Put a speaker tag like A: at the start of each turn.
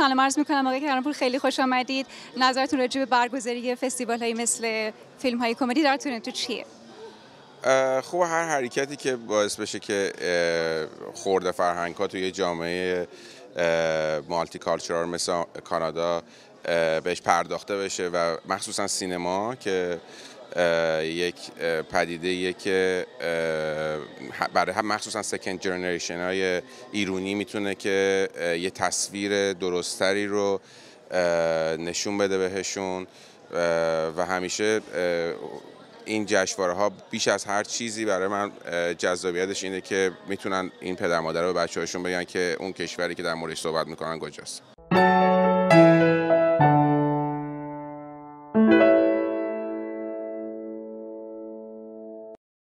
A: سلام عرض میکنم آقای کرانپور خیلی خوش آمدید نظرتون راجع به برگزاری فستیوال هایی مثل فیلم های کمدی در تو چیه
B: خوب هر حرکتی که باعث بشه که خورده فرهنگ ها توی جامعه مالتی مثل کانادا بهش پرداخته بشه و مخصوصا سینما که یک پدیده که برای هم مخصوصا سکند جنریشن های ایرونی میتونه که یه تصویر درستری رو نشون بده بهشون و همیشه این جشنواره ها بیش از هر چیزی برای من جذابیتش اینه که میتونن این پدر مادر و بچه هاشون بگن که اون کشوری که در موردش صحبت میکنن کجاست